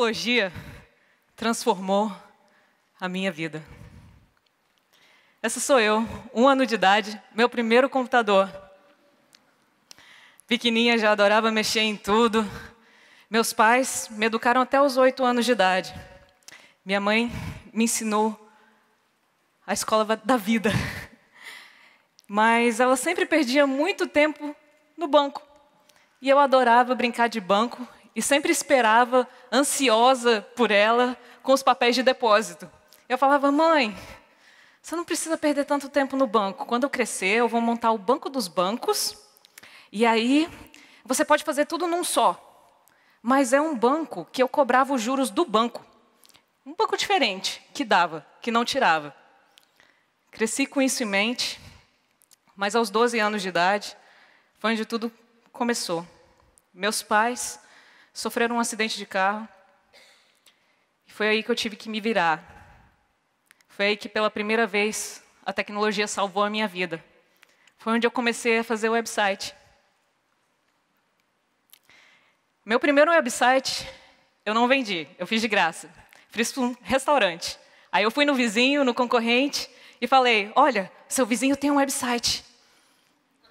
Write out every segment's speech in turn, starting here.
teologia transformou a minha vida. Essa sou eu, um ano de idade, meu primeiro computador. Pequeninha já adorava mexer em tudo. Meus pais me educaram até os oito anos de idade. Minha mãe me ensinou a escola da vida. Mas ela sempre perdia muito tempo no banco. E eu adorava brincar de banco, e sempre esperava, ansiosa por ela, com os papéis de depósito. Eu falava, mãe, você não precisa perder tanto tempo no banco. Quando eu crescer, eu vou montar o banco dos bancos, e aí você pode fazer tudo num só. Mas é um banco que eu cobrava os juros do banco. Um banco diferente, que dava, que não tirava. Cresci com isso em mente, mas aos 12 anos de idade, foi onde tudo começou. Meus pais sofreram um acidente de carro. E foi aí que eu tive que me virar. Foi aí que, pela primeira vez, a tecnologia salvou a minha vida. Foi onde eu comecei a fazer o website. Meu primeiro website eu não vendi, eu fiz de graça. Fiz para um restaurante. Aí eu fui no vizinho, no concorrente, e falei: Olha, seu vizinho tem um website.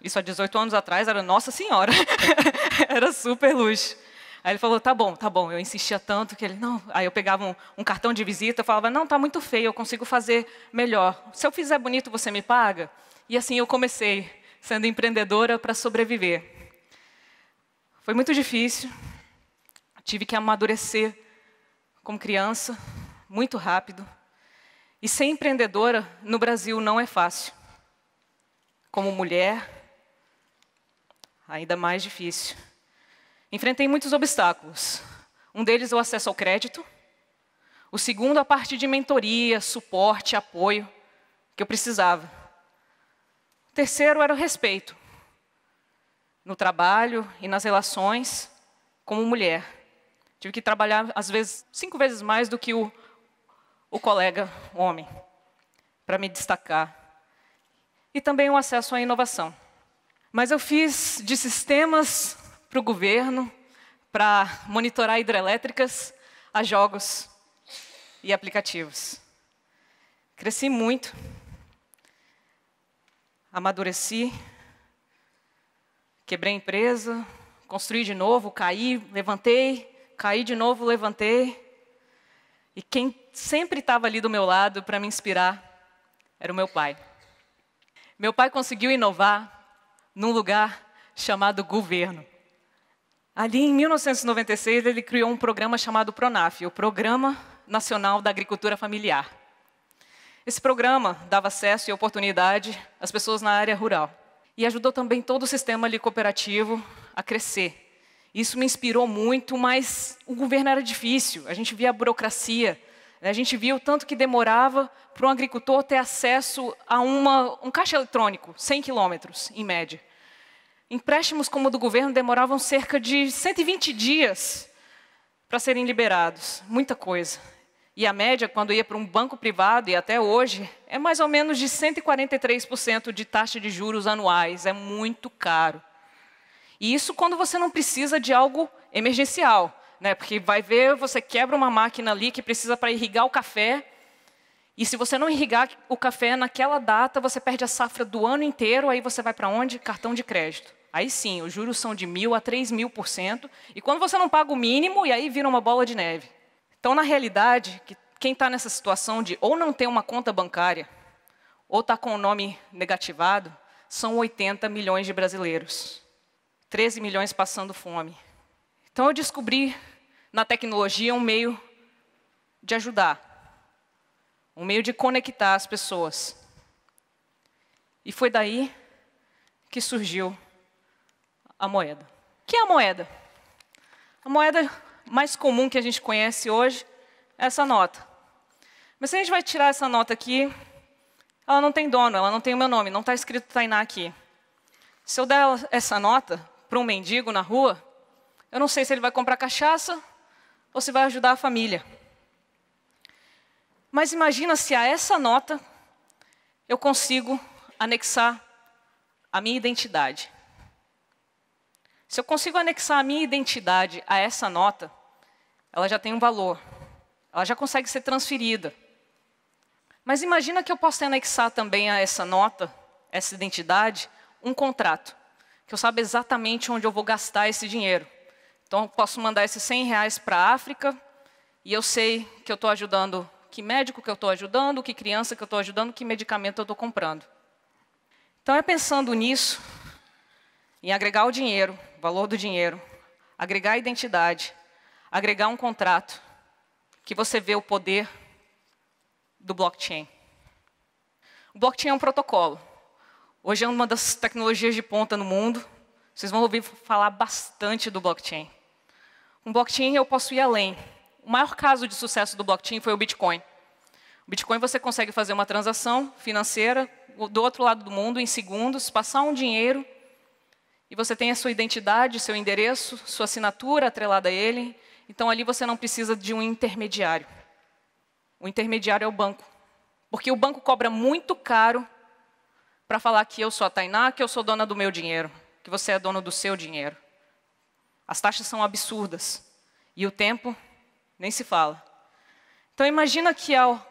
Isso há 18 anos atrás era Nossa Senhora. era super luxo. Aí ele falou, tá bom, tá bom. Eu insistia tanto que ele, não. Aí eu pegava um, um cartão de visita, falava, não, tá muito feio, eu consigo fazer melhor. Se eu fizer bonito, você me paga? E assim eu comecei, sendo empreendedora para sobreviver. Foi muito difícil, tive que amadurecer como criança, muito rápido. E ser empreendedora no Brasil não é fácil. Como mulher, ainda mais difícil. Enfrentei muitos obstáculos. Um deles é o acesso ao crédito. O segundo, a parte de mentoria, suporte, apoio que eu precisava. O terceiro era o respeito no trabalho e nas relações como mulher. Tive que trabalhar, às vezes, cinco vezes mais do que o, o colega homem, para me destacar. E também o acesso à inovação. Mas eu fiz de sistemas para o governo para monitorar hidrelétricas a jogos e aplicativos. Cresci muito, amadureci, quebrei a empresa, construí de novo, caí, levantei, caí de novo, levantei. E quem sempre estava ali do meu lado para me inspirar era o meu pai. Meu pai conseguiu inovar num lugar chamado governo. Ali em 1996, ele criou um programa chamado PRONAF, o Programa Nacional da Agricultura Familiar. Esse programa dava acesso e oportunidade às pessoas na área rural e ajudou também todo o sistema ali cooperativo a crescer. Isso me inspirou muito, mas o governo era difícil. A gente via a burocracia, né? a gente via o tanto que demorava para um agricultor ter acesso a uma, um caixa eletrônico, 100 quilômetros, em média. Empréstimos como o do governo demoravam cerca de 120 dias para serem liberados. Muita coisa. E a média, quando ia para um banco privado, e até hoje, é mais ou menos de 143% de taxa de juros anuais. É muito caro. E isso quando você não precisa de algo emergencial. Né? Porque vai ver, você quebra uma máquina ali que precisa para irrigar o café. E se você não irrigar o café naquela data, você perde a safra do ano inteiro, aí você vai para onde? Cartão de crédito. Aí sim, os juros são de mil a três mil por cento. E quando você não paga o mínimo, e aí vira uma bola de neve. Então, na realidade, quem está nessa situação de ou não ter uma conta bancária, ou está com o nome negativado, são 80 milhões de brasileiros. 13 milhões passando fome. Então, eu descobri na tecnologia um meio de ajudar, um meio de conectar as pessoas. E foi daí que surgiu a moeda. O que é a moeda? A moeda mais comum que a gente conhece hoje é essa nota. Mas se a gente vai tirar essa nota aqui, ela não tem dono, ela não tem o meu nome, não está escrito Tainá aqui. Se eu der essa nota para um mendigo na rua, eu não sei se ele vai comprar cachaça ou se vai ajudar a família. Mas imagina se a essa nota eu consigo anexar a minha identidade. Se eu consigo anexar a minha identidade a essa nota, ela já tem um valor. Ela já consegue ser transferida. Mas imagina que eu possa anexar também a essa nota, essa identidade, um contrato. Que eu saiba exatamente onde eu vou gastar esse dinheiro. Então, eu posso mandar esses 100 reais para a África e eu sei que eu estou ajudando, que médico que eu estou ajudando, que criança que eu estou ajudando, que medicamento eu estou comprando. Então, é pensando nisso, em agregar o dinheiro, valor do dinheiro, agregar a identidade, agregar um contrato, que você vê o poder do blockchain. O blockchain é um protocolo. Hoje é uma das tecnologias de ponta no mundo. Vocês vão ouvir falar bastante do blockchain. Um blockchain eu posso ir além. O maior caso de sucesso do blockchain foi o Bitcoin. O Bitcoin você consegue fazer uma transação financeira do outro lado do mundo em segundos, passar um dinheiro e você tem a sua identidade, seu endereço, sua assinatura atrelada a ele. Então ali você não precisa de um intermediário. O intermediário é o banco. Porque o banco cobra muito caro para falar que eu sou a Tainá, que eu sou dona do meu dinheiro, que você é dono do seu dinheiro. As taxas são absurdas. E o tempo nem se fala. Então imagina que ao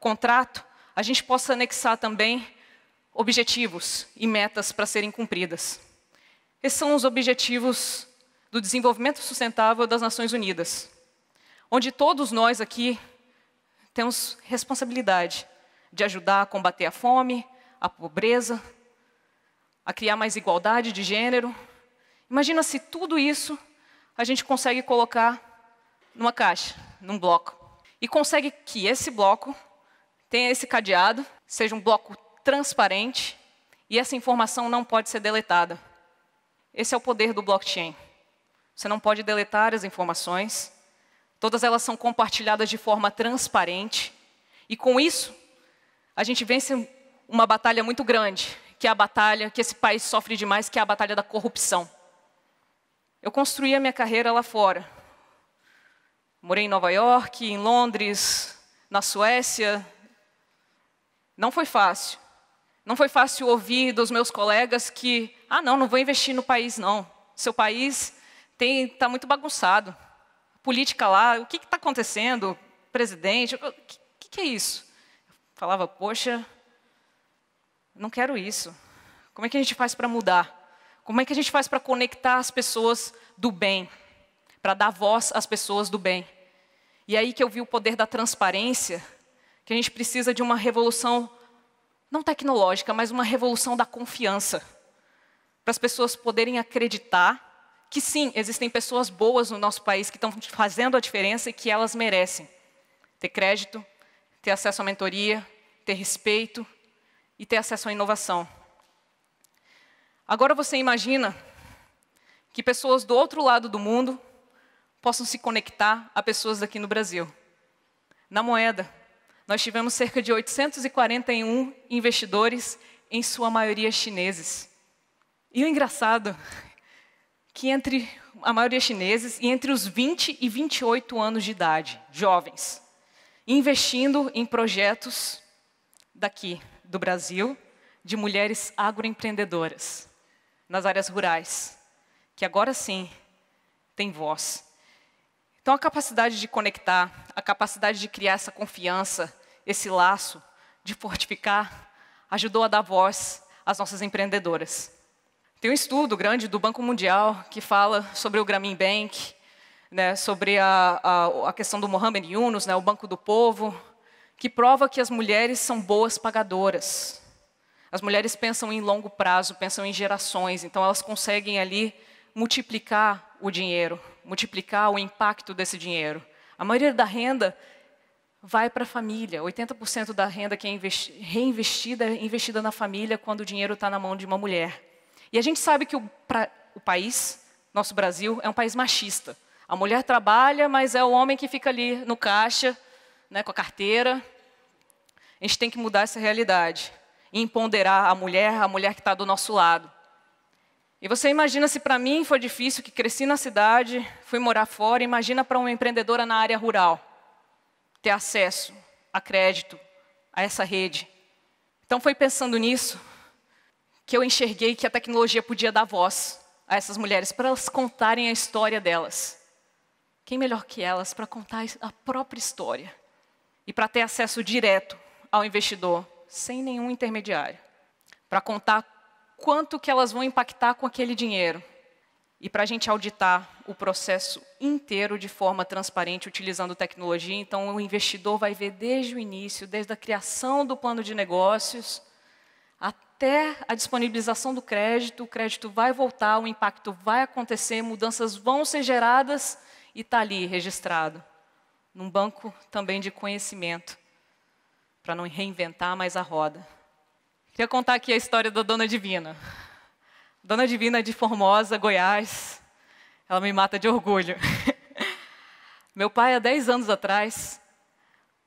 contrato a gente possa anexar também objetivos e metas para serem cumpridas. Esses são os objetivos do desenvolvimento sustentável das Nações Unidas, onde todos nós aqui temos responsabilidade de ajudar a combater a fome, a pobreza, a criar mais igualdade de gênero. Imagina se tudo isso a gente consegue colocar numa caixa, num bloco, e consegue que esse bloco tenha esse cadeado, seja um bloco transparente, e essa informação não pode ser deletada. Esse é o poder do blockchain. Você não pode deletar as informações, todas elas são compartilhadas de forma transparente, e com isso, a gente vence uma batalha muito grande, que é a batalha que esse país sofre demais, que é a batalha da corrupção. Eu construí a minha carreira lá fora. Morei em Nova York, em Londres, na Suécia. Não foi fácil. Não foi fácil ouvir dos meus colegas que, ah, não, não vou investir no país, não. Seu país está muito bagunçado. Política lá, o que está acontecendo? Presidente, o que, que é isso? Eu falava, poxa, não quero isso. Como é que a gente faz para mudar? Como é que a gente faz para conectar as pessoas do bem? Para dar voz às pessoas do bem? E aí que eu vi o poder da transparência, que a gente precisa de uma revolução não tecnológica, mas uma revolução da confiança, para as pessoas poderem acreditar que sim, existem pessoas boas no nosso país que estão fazendo a diferença e que elas merecem ter crédito, ter acesso à mentoria, ter respeito e ter acesso à inovação. Agora você imagina que pessoas do outro lado do mundo possam se conectar a pessoas daqui no Brasil. Na moeda, nós tivemos cerca de 841 investidores, em sua maioria chineses. E o engraçado que entre a maioria chineses e entre os 20 e 28 anos de idade, jovens, investindo em projetos daqui do Brasil de mulheres agroempreendedoras nas áreas rurais, que agora sim tem voz. Então a capacidade de conectar, a capacidade de criar essa confiança, esse laço, de fortificar, ajudou a dar voz às nossas empreendedoras. Tem um estudo grande do Banco Mundial que fala sobre o Grameen Bank, né, sobre a, a, a, questão do Mohamed Yunus, né, o Banco do Povo, que prova que as mulheres são boas pagadoras. As mulheres pensam em longo prazo, pensam em gerações, então elas conseguem ali multiplicar o dinheiro, multiplicar o impacto desse dinheiro. A maioria da renda vai para a família. 80% da renda que é reinvestida é investida na família quando o dinheiro está na mão de uma mulher. E a gente sabe que o, pra, o país, nosso Brasil, é um país machista. A mulher trabalha, mas é o homem que fica ali no caixa, né, com a carteira. A gente tem que mudar essa realidade e empoderar a mulher, a mulher que está do nosso lado. E você imagina se para mim foi difícil, que cresci na cidade, fui morar fora, imagina para uma empreendedora na área rural ter acesso a crédito, a essa rede. Então foi pensando nisso que eu enxerguei que a tecnologia podia dar voz a essas mulheres para elas contarem a história delas. Quem melhor que elas para contar a própria história e para ter acesso direto ao investidor, sem nenhum intermediário, para contar quanto que elas vão impactar com aquele dinheiro e para a gente auditar o processo inteiro de forma transparente, utilizando tecnologia. Então, o investidor vai ver desde o início, desde a criação do plano de negócios, até a disponibilização do crédito, o crédito vai voltar, o impacto vai acontecer, mudanças vão ser geradas e está ali registrado. Num banco também de conhecimento, para não reinventar mais a roda. Queria contar aqui a história da Dona Divina. Dona Divina de Formosa, Goiás, ela me mata de orgulho. Meu pai, há 10 anos atrás,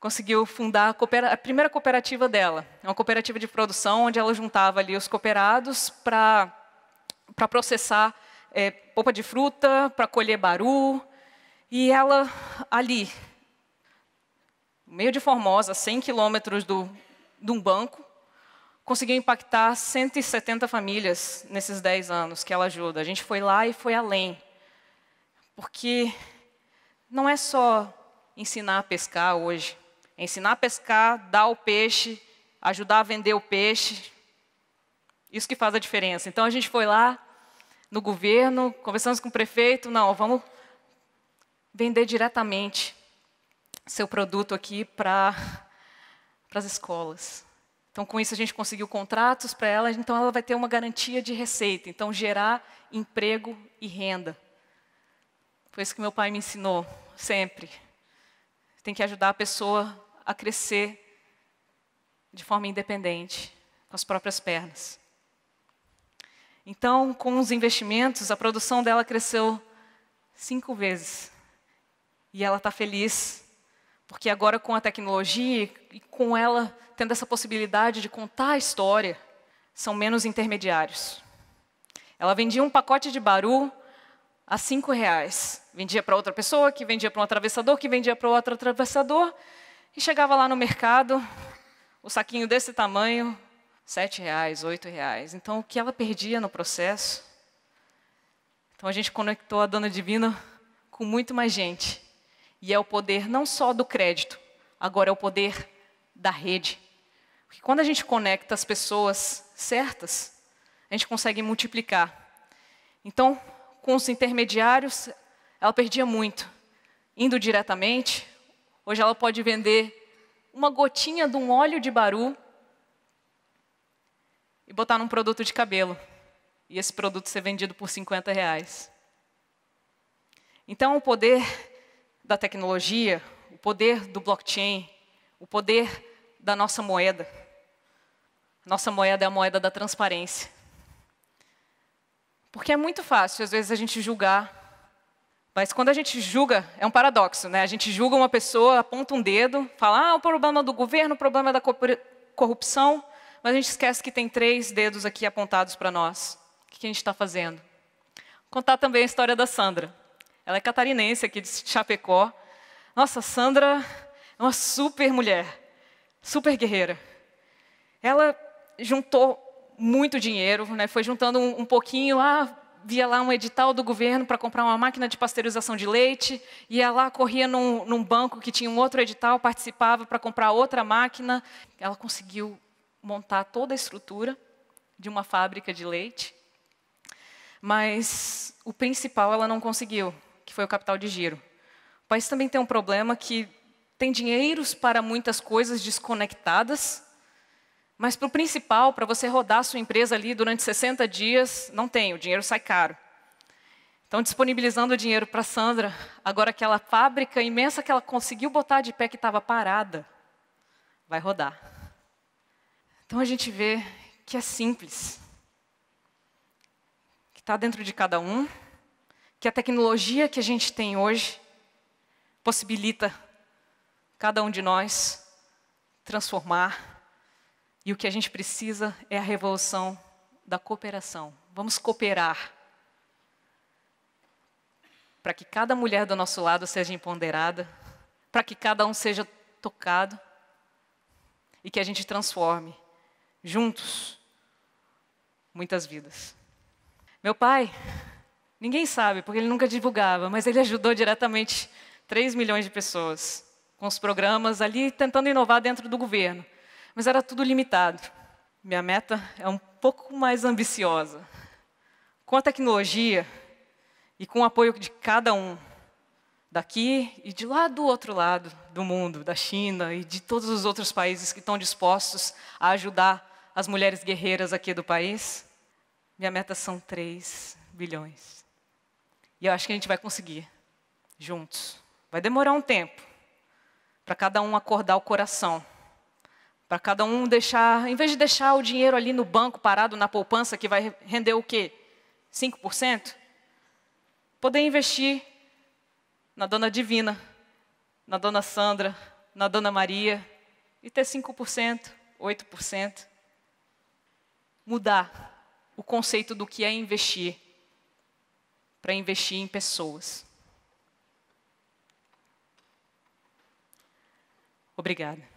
conseguiu fundar a, a, primeira cooperativa dela. É uma cooperativa de produção onde ela juntava ali os cooperados para processar é, polpa de fruta, para colher baru. E ela ali, no meio de Formosa, 100 quilômetros de um banco, conseguiu impactar 170 famílias nesses 10 anos que ela ajuda. A gente foi lá e foi além. Porque não é só ensinar a pescar hoje. É ensinar a pescar, dar o peixe, ajudar a vender o peixe. Isso que faz a diferença. Então a gente foi lá no governo, conversamos com o prefeito, não, vamos vender diretamente seu produto aqui para as escolas. Então, com isso, a gente conseguiu contratos para ela, então ela vai ter uma garantia de receita. Então, gerar emprego e renda. Foi isso que meu pai me ensinou, sempre. Tem que ajudar a pessoa a crescer de forma independente, com as próprias pernas. Então, com os investimentos, a produção dela cresceu cinco vezes. E ela está feliz porque agora com a tecnologia e com ela tendo essa possibilidade de contar a história, são menos intermediários. Ela vendia um pacote de baru a cinco reais. Vendia para outra pessoa, que vendia para um atravessador, que vendia para outro atravessador. E chegava lá no mercado, o saquinho desse tamanho, sete reais, oito reais. Então, o que ela perdia no processo? Então, a gente conectou a Dona Divina com muito mais gente e é o poder não só do crédito, agora é o poder da rede. Porque quando a gente conecta as pessoas certas, a gente consegue multiplicar. Então, com os intermediários, ela perdia muito. Indo diretamente, hoje ela pode vender uma gotinha de um óleo de baru e botar num produto de cabelo. E esse produto ser vendido por 50 reais. Então, o poder da tecnologia, o poder do blockchain, o poder da nossa moeda. Nossa moeda é a moeda da transparência. Porque é muito fácil, às vezes, a gente julgar. Mas quando a gente julga, é um paradoxo, né? A gente julga uma pessoa, aponta um dedo, fala, ah, o problema do governo, o problema da corrupção, mas a gente esquece que tem três dedos aqui apontados para nós. O que a gente está fazendo? Vou contar também a história da Sandra. Ela é catarinense aqui de Chapecó. Nossa, Sandra é uma super mulher, super guerreira. Ela juntou muito dinheiro, né? foi juntando um, um pouquinho, ah, via lá um edital do governo para comprar uma máquina de pasteurização de leite, ia lá, corria num, num banco que tinha um outro edital, participava para comprar outra máquina. Ela conseguiu montar toda a estrutura de uma fábrica de leite, mas o principal ela não conseguiu, que foi o capital de giro. O país também tem um problema que tem dinheiros para muitas coisas desconectadas, mas para o principal, para você rodar a sua empresa ali durante 60 dias, não tem, o dinheiro sai caro. Então, disponibilizando o dinheiro para a Sandra, agora aquela fábrica imensa que ela conseguiu botar de pé que estava parada, vai rodar. Então a gente vê que é simples, que está dentro de cada um, que a tecnologia que a gente tem hoje possibilita cada um de nós transformar. E o que a gente precisa é a revolução da cooperação. Vamos cooperar para que cada mulher do nosso lado seja empoderada, para que cada um seja tocado e que a gente transforme juntos muitas vidas. Meu pai Ninguém sabe, porque ele nunca divulgava, mas ele ajudou diretamente 3 milhões de pessoas com os programas ali, tentando inovar dentro do governo. Mas era tudo limitado. Minha meta é um pouco mais ambiciosa. Com a tecnologia e com o apoio de cada um, daqui e de lá do outro lado do mundo, da China e de todos os outros países que estão dispostos a ajudar as mulheres guerreiras aqui do país, minha meta são 3 bilhões. E eu acho que a gente vai conseguir, juntos. Vai demorar um tempo para cada um acordar o coração, para cada um deixar, em vez de deixar o dinheiro ali no banco parado na poupança, que vai render o quê? 5%? Poder investir na dona Divina, na dona Sandra, na dona Maria, e ter 5%, 8%. Mudar o conceito do que é investir para investir em pessoas. Obrigada.